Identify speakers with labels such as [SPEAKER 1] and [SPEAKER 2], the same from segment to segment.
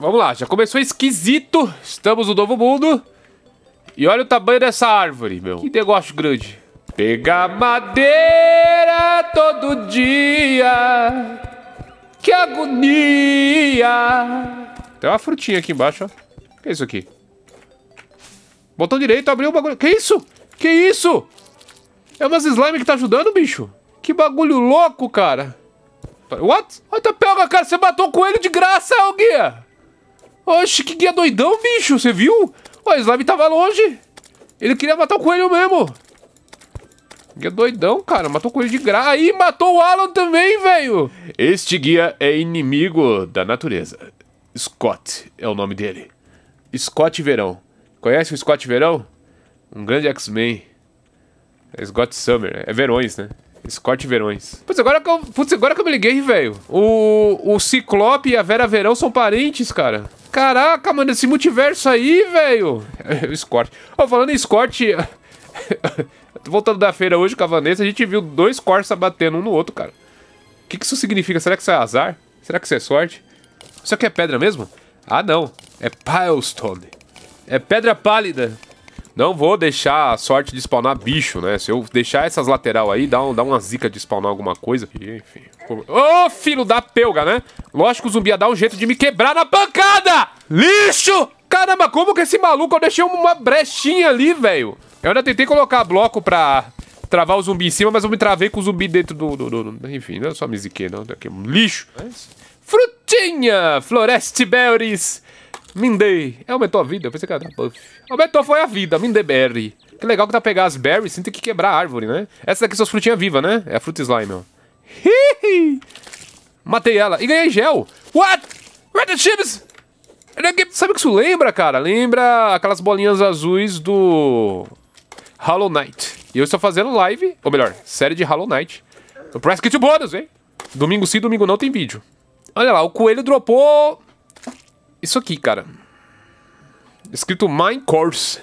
[SPEAKER 1] Vamos lá, já começou esquisito. Estamos no novo mundo. E olha o tamanho dessa árvore, meu. Que negócio grande. Pegar madeira todo dia. Que agonia. Tem uma frutinha aqui embaixo, ó. O que é isso aqui? Botão direito, abriu o bagulho. Que isso? Que isso? É umas slime que tá ajudando, bicho? Que bagulho louco, cara. What? Olha a pelga, cara. Você matou o coelho de graça, ô guia. Oxe, que guia doidão, bicho. Você viu? O Slime tava longe. Ele queria matar o coelho mesmo. Guia doidão, cara. Matou o coelho de graça. Aí, matou o Alan também, velho. Este guia é inimigo da natureza. Scott é o nome dele. Scott Verão. Conhece o Scott Verão? Um grande X-Men. É Scott Summer. Né? É Verões, né? Scott Verões. Putz, agora que eu, putz, agora que eu me liguei, velho. O, o Ciclope e a Vera Verão são parentes, cara. Caraca, mano, esse multiverso aí, velho. o Scott. Oh, falando em Scott. voltando da feira hoje com a Vanessa, a gente viu dois Corsa batendo um no outro, cara. O que, que isso significa? Será que isso é azar? Será que isso é sorte? Isso aqui é pedra mesmo? Ah, não. É Pilestone. É pedra pálida. Não vou deixar a sorte de spawnar bicho, né? Se eu deixar essas lateral aí, dá, um, dá uma zica de spawnar alguma coisa. E, enfim. Ô, oh, filho da pelga, né? Lógico que o zumbi ia dar um jeito de me quebrar na pancada! Lixo! Caramba, como que esse maluco... Eu deixei uma brechinha ali, velho. Eu ainda tentei colocar bloco pra travar o zumbi em cima, mas eu me travei com o zumbi dentro do... do, do, do enfim, não é só me ziquei, não. Tá aqui, um lixo. Frutinha! Floreste Belris! Mindei. É, aumentou a vida. Eu pensei que era buff. Aumentou foi a vida. Berry. Que legal que tá pegar as berries sem ter que quebrar a árvore, né? Essa daqui são as frutinhas vivas, né? É a fruta slime, ó. Hihi. Matei ela. E ganhei gel. What? Red Chips! Sabe o que isso lembra, cara? Lembra aquelas bolinhas azuis do... Hollow Knight. E eu estou fazendo live, ou melhor, série de Hollow Knight. No Press Kit Bônus, hein? Domingo sim, domingo não tem vídeo. Olha lá, o coelho dropou isso aqui, cara. Escrito Mine Course.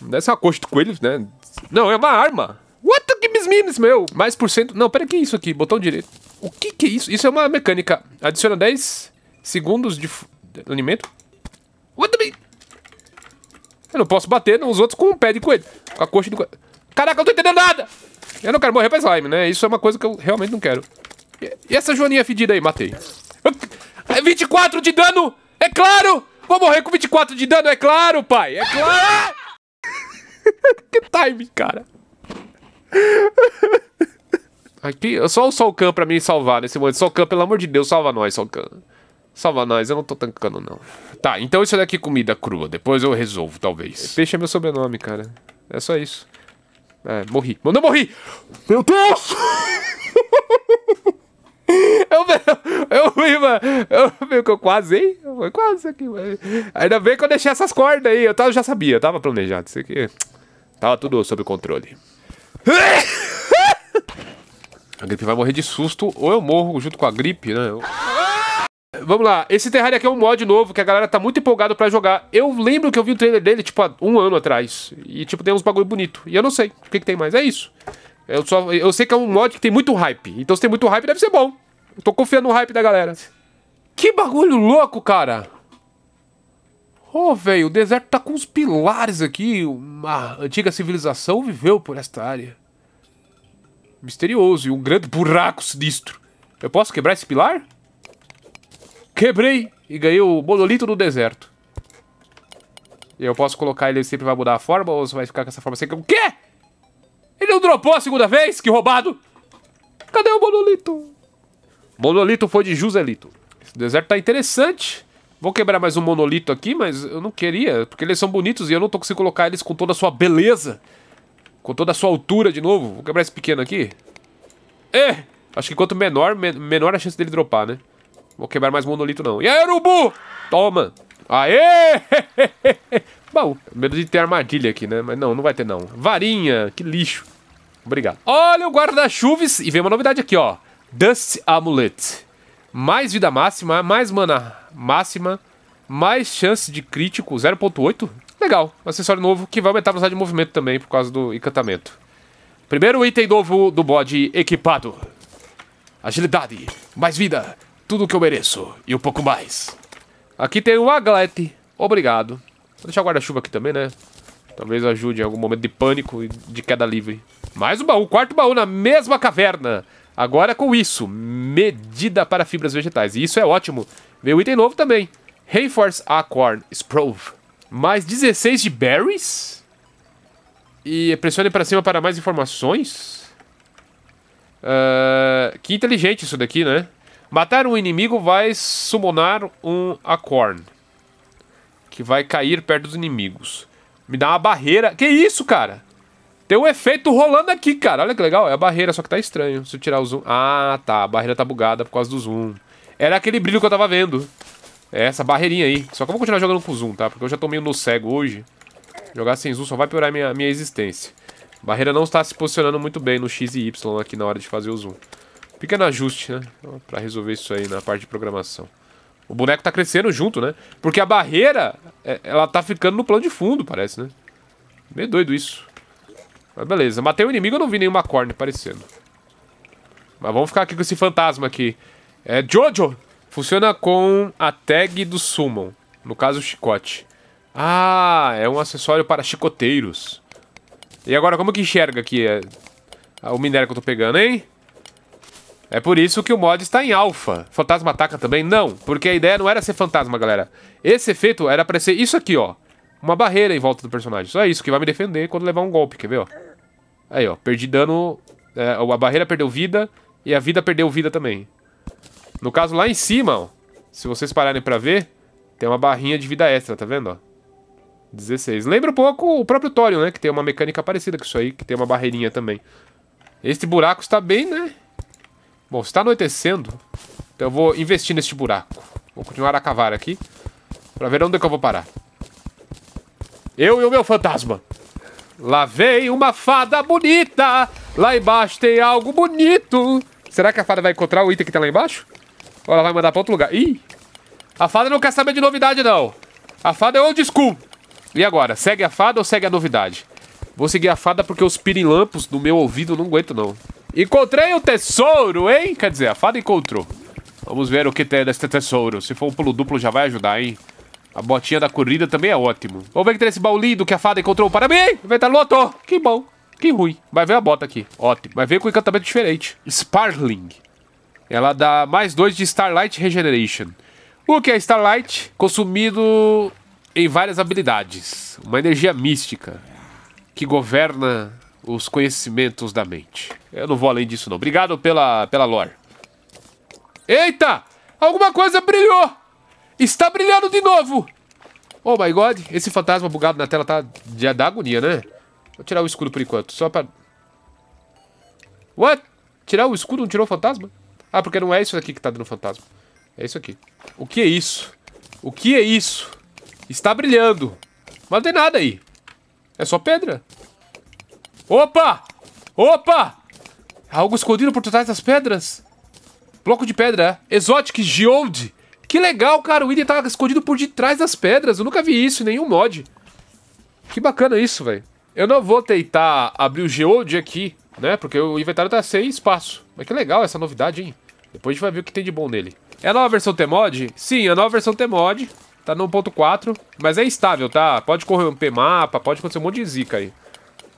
[SPEAKER 1] Deve ser uma coxa de coelho, né? Não, é uma arma. What the memes, meu? Mais por cento. Não, pera, que é isso aqui? Botão direito. O que que é isso? Isso é uma mecânica. Adiciona 10 segundos de, de alimento. What the... Eu não posso bater nos outros com o um pé de coelho. Com a coxa de coelho. Caraca, eu não tô entendendo nada! Eu não quero morrer pra slime, né? Isso é uma coisa que eu realmente não quero. E essa joaninha fedida aí? Matei. 24 é de dano! É claro! Vou morrer com 24 de dano, é claro, pai! É claro! que time, cara! Aqui, só o Solcan pra me salvar nesse momento. Solcan, pelo amor de Deus, salva nós, Solcan. Salva nós, eu não tô tancando, não. Tá, então isso daqui é comida crua. Depois eu resolvo, talvez. Peixe é meu sobrenome, cara. É só isso. É, morri. Mas não morri! Meu Deus! Eu, eu, eu, que eu quase, hein? Foi quase aqui. Mas... Ainda bem que eu deixei essas cordas aí. Eu, tava, eu já sabia, eu tava planejado. Isso aqui. Tava tudo sob controle. A gripe vai morrer de susto, ou eu morro junto com a gripe, né? Eu... Vamos lá, esse Terraria aqui é um mod novo que a galera tá muito empolgada para jogar. Eu lembro que eu vi o trailer dele, tipo, há um ano atrás. E, tipo, tem uns bagulho bonito. E eu não sei o que, que tem mais. É isso. Eu, só, eu sei que é um mod que tem muito hype. Então se tem muito hype, deve ser bom. Eu tô confiando no hype da galera. Que bagulho louco, cara! Ô, oh, velho, o deserto tá com uns pilares aqui. Uma antiga civilização viveu por esta área. Misterioso e um grande buraco sinistro. Eu posso quebrar esse pilar? Quebrei e ganhei o monolito do deserto. Eu posso colocar ele, e sempre vai mudar a forma ou você vai ficar com essa forma seca? O quê? dropou a segunda vez? Que roubado! Cadê o Bonolito? Monolito foi de Juselito. Esse deserto tá interessante. Vou quebrar mais um monolito aqui, mas eu não queria, porque eles são bonitos e eu não tô conseguindo colocar eles com toda a sua beleza. Com toda a sua altura de novo. Vou quebrar esse pequeno aqui. É! Acho que quanto menor, men menor a chance dele dropar, né? Vou quebrar mais monolito não. E aí, urubu? Toma! Aê! Bom, medo de ter armadilha aqui, né? Mas não, não vai ter não. Varinha, que lixo. Obrigado. Olha o guarda chuves e vem uma novidade aqui, ó. Dust Amulet. Mais vida máxima, mais mana máxima, mais chance de crítico, 0.8. Legal, um acessório novo que vai aumentar a velocidade de movimento também por causa do encantamento. Primeiro item novo do bode equipado. Agilidade, mais vida, tudo o que eu mereço e um pouco mais. Aqui tem o Aglete, obrigado. Vou deixar o guarda-chuva aqui também, né? Talvez ajude em algum momento de pânico e de queda livre. Mais um baú, quarto baú na mesma caverna. Agora com isso, medida para fibras vegetais. E isso é ótimo. Veio item novo também. Reinforce Acorn Sprove. Mais 16 de berries. E pressione para cima para mais informações. Uh, que inteligente isso daqui, né? Matar um inimigo vai summonar um Acorn. Que vai cair perto dos inimigos. Me dá uma barreira. Que isso, cara? Tem um efeito rolando aqui, cara. Olha que legal. É a barreira, só que tá estranho. Se eu tirar o zoom... Ah, tá. A barreira tá bugada por causa do zoom. Era aquele brilho que eu tava vendo. É essa barreirinha aí. Só que eu vou continuar jogando com zoom, tá? Porque eu já tô meio no cego hoje. Jogar sem zoom só vai piorar minha, minha existência. A barreira não está se posicionando muito bem no X e Y aqui na hora de fazer o zoom. Pequeno ajuste, né? Pra resolver isso aí na parte de programação. O boneco tá crescendo junto, né? Porque a barreira, é, ela tá ficando no plano de fundo, parece, né? Meio doido isso. Mas beleza, matei o um inimigo, eu não vi nenhuma corne aparecendo. Mas vamos ficar aqui com esse fantasma aqui. É Jojo! Funciona com a tag do Summon. No caso, o chicote. Ah, é um acessório para chicoteiros. E agora, como que enxerga aqui é, ah, o minério que eu tô pegando, hein? É por isso que o mod está em alfa. Fantasma ataca também? Não, porque a ideia não era ser fantasma, galera. Esse efeito era para ser isso aqui, ó. Uma barreira em volta do personagem. Só isso, que vai me defender quando levar um golpe, quer ver, ó. Aí, ó. Perdi dano. É, a barreira perdeu vida. E a vida perdeu vida também. No caso, lá em cima, ó. Se vocês pararem pra ver, tem uma barrinha de vida extra, tá vendo, ó? 16. Lembra um pouco o próprio Thorium, né? Que tem uma mecânica parecida com isso aí, que tem uma barreirinha também. Este buraco está bem, né? Bom, está anoitecendo. Então eu vou investir neste buraco. Vou continuar a cavar aqui. Pra ver onde é que eu vou parar. Eu e o meu fantasma. Lá vem uma fada bonita. Lá embaixo tem algo bonito. Será que a fada vai encontrar o item que tá lá embaixo? Ou ela vai mandar pra outro lugar? Ih! A fada não quer saber de novidade, não. A fada é old school. E agora? Segue a fada ou segue a novidade? Vou seguir a fada porque os pirilampos no meu ouvido não aguento, não. Encontrei o tesouro, hein? Quer dizer, a fada encontrou. Vamos ver o que tem nesse tesouro. Se for um pulo duplo já vai ajudar, hein? A botinha da corrida também é ótimo. Vamos ver que tem esse baú lindo que a fada encontrou para mim. estar tá lotou. Que bom. Que ruim. Vai ver a bota aqui. Ótimo. Vai ver com encantamento diferente. Sparling. Ela dá mais dois de Starlight Regeneration. O que é Starlight? Consumido em várias habilidades. Uma energia mística que governa os conhecimentos da mente. Eu não vou além disso, não. Obrigado pela, pela lore. Eita! Alguma coisa brilhou! Está brilhando de novo! Oh my god, esse fantasma bugado na tela tá de, da agonia, né? Vou tirar o escudo por enquanto, só pra... What? Tirar o escudo não tirou o fantasma? Ah, porque não é isso aqui que tá dando fantasma. É isso aqui. O que é isso? O que é isso? Está brilhando. Mas não tem nada aí. É só pedra. Opa! Opa! Algo escondido por trás das pedras. Bloco de pedra. É? Exotic Geode. Que legal, cara. O item tá escondido por detrás das pedras. Eu nunca vi isso em nenhum mod. Que bacana isso, velho. Eu não vou tentar abrir o Geode aqui, né? Porque o inventário tá sem espaço. Mas que legal essa novidade, hein? Depois a gente vai ver o que tem de bom nele. É a nova versão T-Mod? Sim, é a nova versão T-Mod. Tá no 1.4, mas é estável, tá? Pode corromper mapa, pode acontecer um monte de zica aí.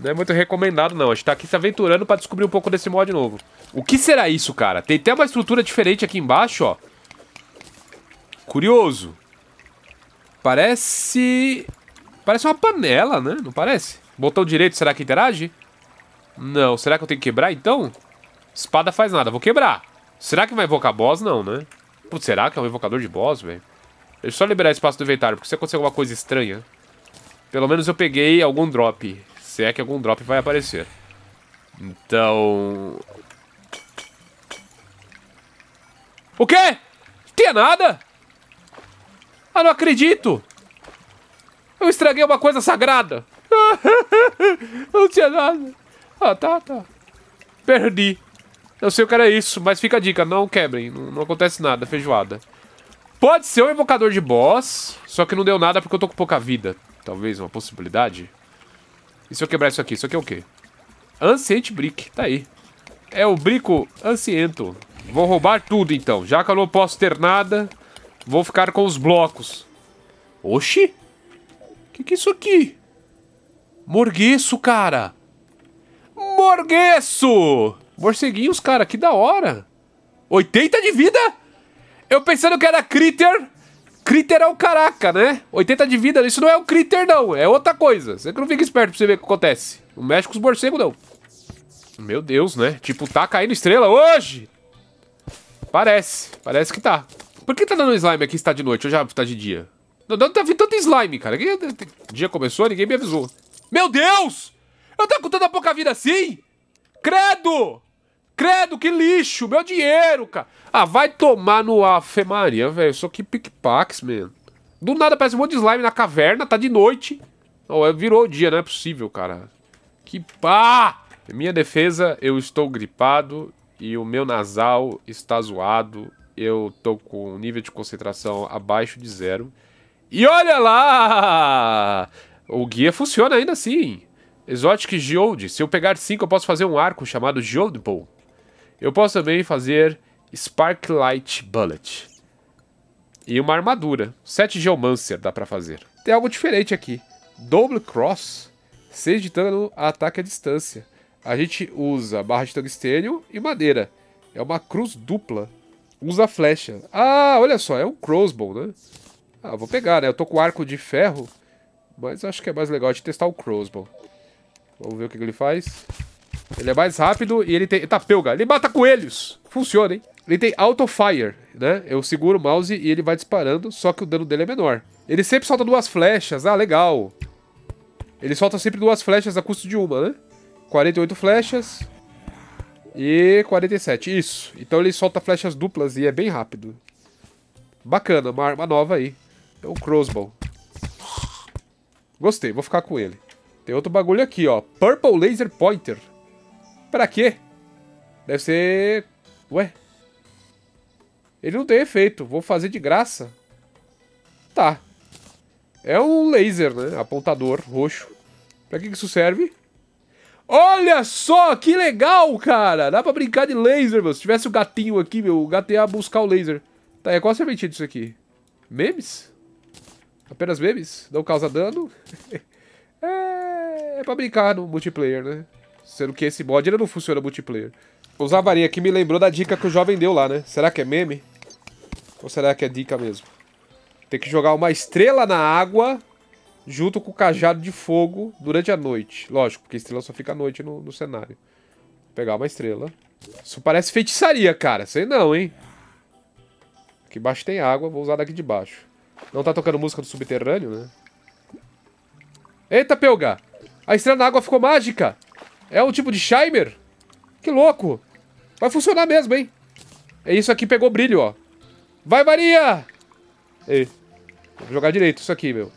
[SPEAKER 1] Não é muito recomendado, não. A gente tá aqui se aventurando pra descobrir um pouco desse mod novo. O que será isso, cara? Tem até uma estrutura diferente aqui embaixo, ó. Curioso. Parece... Parece uma panela, né? Não parece? Botão direito, será que interage? Não. Será que eu tenho que quebrar, então? Espada faz nada. Vou quebrar. Será que vai invocar boss? Não, né? Putz, será que é um invocador de boss, velho? Deixa eu só liberar espaço do inventário, porque se acontecer alguma coisa estranha... Pelo menos eu peguei algum drop. Se é que algum drop vai aparecer. Então... O quê? Não tinha nada? Ah, não acredito! Eu estraguei uma coisa sagrada. não tinha nada. Ah, tá, tá. Perdi. Eu sei o que era isso, mas fica a dica. Não quebrem. Não, não acontece nada. Feijoada. Pode ser um invocador de boss. Só que não deu nada porque eu tô com pouca vida. Talvez uma possibilidade. E se eu quebrar isso aqui? Isso aqui é o quê? Ancient Brick. Tá aí. É o brico anciento. Vou roubar tudo, então. Já que eu não posso ter nada... Vou ficar com os blocos. Oxi! Que que é isso aqui? Morgueço, cara! Morgueço! Morceguinhos, cara, que da hora! 80 de vida? Eu pensando que era critter. Critter é o caraca, né? 80 de vida, isso não é o critter, não. É outra coisa. Você que não fica esperto pra você ver o que acontece. Não mexe com os morcegos, não. Meu Deus, né? Tipo, tá caindo estrela hoje? Parece. Parece que tá. Por que tá dando slime aqui se tá de noite? Ou já tá de dia? Não, não tá vindo tanto slime, cara. O dia começou, ninguém me avisou. Meu Deus! Eu tô com tanta pouca vida assim? Credo! Credo, que lixo! Meu dinheiro, cara! Ah, vai tomar no Afe Maria, velho. Só que pickpacks, man. Do nada parece um monte de slime na caverna, tá de noite. Oh, virou o dia, não é possível, cara. Que pá! Minha defesa, eu estou gripado e o meu nasal está zoado eu tô com um nível de concentração abaixo de zero. E olha lá! O guia funciona ainda assim. Exotic Geode. Se eu pegar 5, eu posso fazer um arco chamado Geode Bow. Eu posso também fazer Sparklight Bullet. E uma armadura. 7 Geomancer dá pra fazer. Tem algo diferente aqui. Double Cross. 6 de dano a ataque à distância. A gente usa barra de tungstênio e madeira. É uma cruz dupla. Usa flecha. Ah, olha só, é um crossbow, né? Ah, vou pegar, né? Eu tô com arco de ferro, mas acho que é mais legal de testar o crossbow. Vamos ver o que, que ele faz. Ele é mais rápido e ele tem... Eita, tá, pelga. Ele mata coelhos. Funciona, hein? Ele tem auto-fire, né? Eu seguro o mouse e ele vai disparando, só que o dano dele é menor. Ele sempre solta duas flechas. Ah, legal. Ele solta sempre duas flechas a custo de uma, né? 48 flechas. E 47, isso. Então ele solta flechas duplas e é bem rápido. Bacana, uma arma nova aí. É um crossbow. Gostei, vou ficar com ele. Tem outro bagulho aqui, ó. Purple Laser Pointer. Pra quê? Deve ser... Ué? Ele não tem efeito. Vou fazer de graça. Tá. É um laser, né? Apontador roxo. Pra que isso serve? Olha só, que legal, cara. Dá pra brincar de laser, meu. Se tivesse o gatinho aqui, meu, o gato ia buscar o laser. Tá, é qual a serventia disso aqui? Memes? Apenas memes? Não causa dano? é... é pra brincar no multiplayer, né? Sendo que esse mod ainda não funciona multiplayer. Usar a varinha aqui me lembrou da dica que o jovem deu lá, né? Será que é meme? Ou será que é dica mesmo? Tem que jogar uma estrela na água junto com o cajado de fogo durante a noite. Lógico, porque estrela só fica à noite no, no cenário. Vou pegar uma estrela. Isso parece feitiçaria, cara. Sei não, hein? Aqui embaixo tem água, vou usar daqui de baixo. Não tá tocando música do subterrâneo, né? Eita, Pelga! A estrela na água ficou mágica! É um tipo de Shimer? Que louco! Vai funcionar mesmo, hein? É isso aqui, pegou brilho, ó. Vai, Maria! Ei, vou jogar direito isso aqui, meu.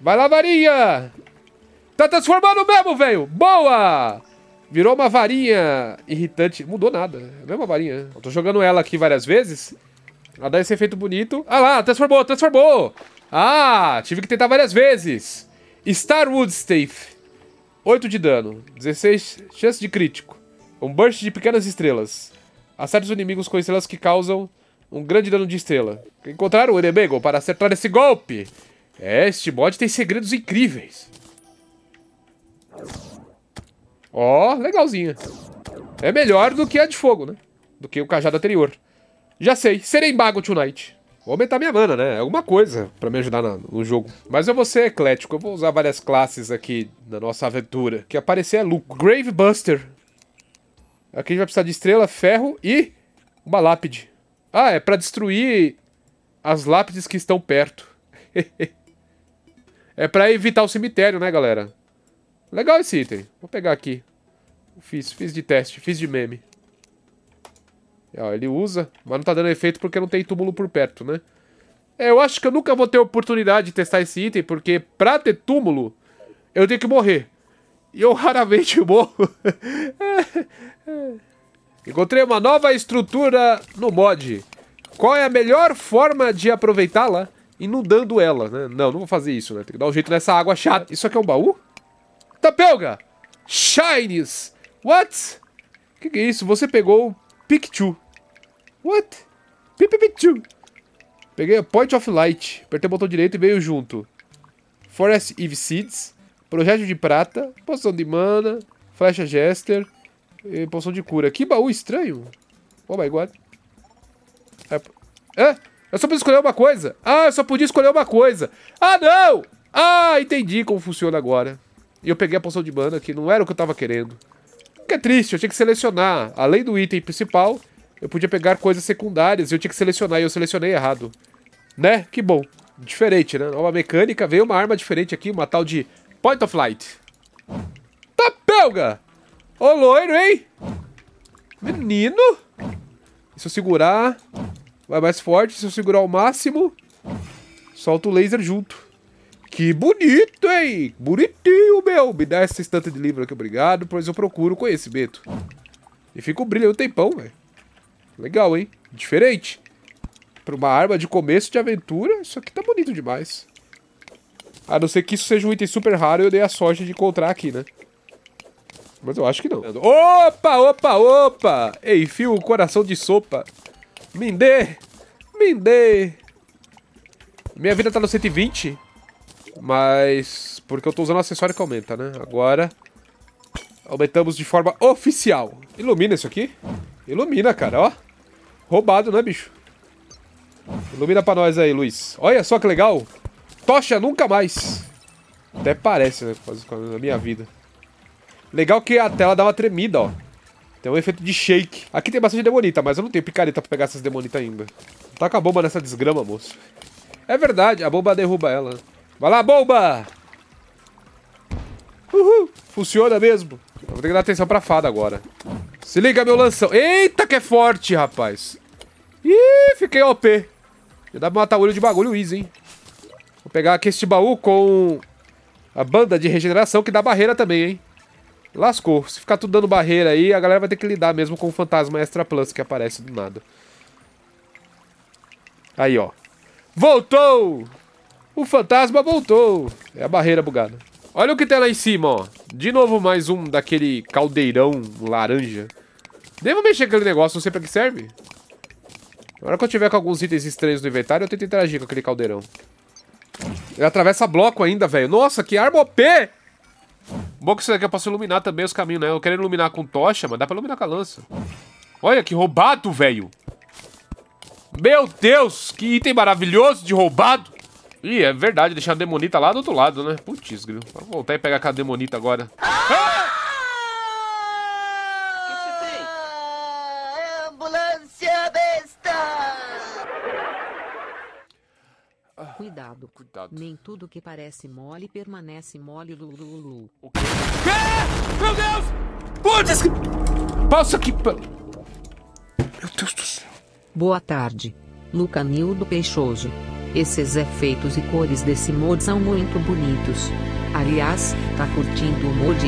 [SPEAKER 1] Vai lá, varinha! Tá transformando mesmo, velho! Boa! Virou uma varinha irritante. Mudou nada. Né? É mesma varinha. Eu tô jogando ela aqui várias vezes. Ela dá esse efeito bonito. Ah lá, transformou, transformou! Ah, tive que tentar várias vezes. Starwood Staff. 8 de dano. 16 chance de crítico. Um burst de pequenas estrelas. Acerta os inimigos com estrelas que causam um grande dano de estrela. Encontraram o Enemigo para acertar esse golpe. É, este mod tem segredos incríveis. Ó, oh, legalzinha. É melhor do que a de fogo, né? Do que o cajado anterior. Já sei, serei mago tonight. Vou aumentar minha mana, né? É alguma coisa para me ajudar no jogo. Mas eu vou ser eclético. Eu vou usar várias classes aqui na nossa aventura. Que aparecer é lucro. Buster. Aqui a gente vai precisar de estrela, ferro e uma lápide. Ah, é para destruir as lápides que estão perto. É pra evitar o cemitério, né, galera? Legal esse item. Vou pegar aqui. Fiz, fiz de teste, fiz de meme. E, ó, ele usa, mas não tá dando efeito porque não tem túmulo por perto, né? É, eu acho que eu nunca vou ter oportunidade de testar esse item, porque pra ter túmulo, eu tenho que morrer. E eu raramente morro. Encontrei uma nova estrutura no mod. Qual é a melhor forma de aproveitá-la? inundando ela, né? Não, não vou fazer isso, né? Tem que dar um jeito nessa água chata. Isso aqui é um baú? Tapelga! Shines! What? Que que é isso? Você pegou Pikachu. What? Pipipichu. Peguei a Point of Light. Apertei o botão direito e veio junto. Forest Eve Seeds. Projeto de prata. Poção de mana. Flecha Jester. E poção de cura. Que baú estranho. Oh my god. É... Hã? É? Ah! Eu só podia escolher uma coisa. Ah, eu só podia escolher uma coisa. Ah, não! Ah, entendi como funciona agora. E eu peguei a poção de mana, que não era o que eu tava querendo. O que é triste, eu tinha que selecionar. Além do item principal, eu podia pegar coisas secundárias e eu tinha que selecionar, e eu selecionei errado. Né? Que bom. Diferente, né? Nova mecânica, veio uma arma diferente aqui, uma tal de Point of Light. Tá pelga! Ô loiro, hein? Menino! E se eu segurar... Vai mais forte. Se eu segurar ao máximo, solta o laser junto. Que bonito, hein? Bonitinho, meu. Me dá essa estante de livro aqui, obrigado. Pois eu procuro conhecimento. E fica o brilho um tempão, velho. Legal, hein? Diferente. Para uma arma de começo de aventura, isso aqui tá bonito demais. A não ser que isso seja um item super raro e eu dei a sorte de encontrar aqui, né? Mas eu acho que não. Opa, opa, opa! Enfio o coração de sopa. Me dê! Me dê! Minha vida tá no 120. Mas... Porque eu tô usando o acessório que aumenta, né? Agora... Aumentamos de forma oficial. Ilumina isso aqui? Ilumina, cara, ó. Roubado, né, bicho? Ilumina pra nós aí, Luiz. Olha só que legal. Tocha nunca mais. Até parece, né? Na minha vida. Legal que a tela dá uma tremida, ó. Tem um efeito de shake. Aqui tem bastante demonita, mas eu não tenho picareta pra pegar essas demonitas ainda. Tá com a bomba nessa desgrama, moço. É verdade, a bomba derruba ela. Vai lá, bomba! Uhul! Funciona mesmo. vou ter que dar atenção pra fada agora. Se liga, meu lanção. Eita, que é forte, rapaz. Ih, fiquei OP. Já dá pra matar o olho de bagulho easy, hein? Vou pegar aqui este baú com a banda de regeneração que dá barreira também, hein? Lascou. Se ficar tudo dando barreira aí, a galera vai ter que lidar mesmo com o fantasma extra plus que aparece do nada. Aí, ó. Voltou! O fantasma voltou. É a barreira bugada. Olha o que tem lá em cima, ó. De novo mais um daquele caldeirão laranja. Devo mexer com aquele negócio, não sei pra que serve. Na hora que eu tiver com alguns itens estranhos no inventário, eu tento interagir com aquele caldeirão. Ele atravessa bloco ainda, velho. Nossa, que arma OP! Bom que isso aqui eu posso iluminar também os caminhos, né? Eu quero iluminar com tocha, mas dá pra iluminar com a lança. Olha que roubado, velho. Meu Deus, que item maravilhoso de roubado. Ih, é verdade, deixar a demonita lá do outro lado, né? Putz, grilo. Vamos voltar e pegar aquela demonita agora. Ah! Cuidado. Cuidado. Nem tudo que parece mole permanece mole, lululu. O quê? É! meu Deus! Putz! Passa aqui. Meu Deus do céu. Boa tarde. Luca Nildo Peixoso. Esses efeitos e cores desse mod são muito bonitos. Aliás, tá curtindo o mod?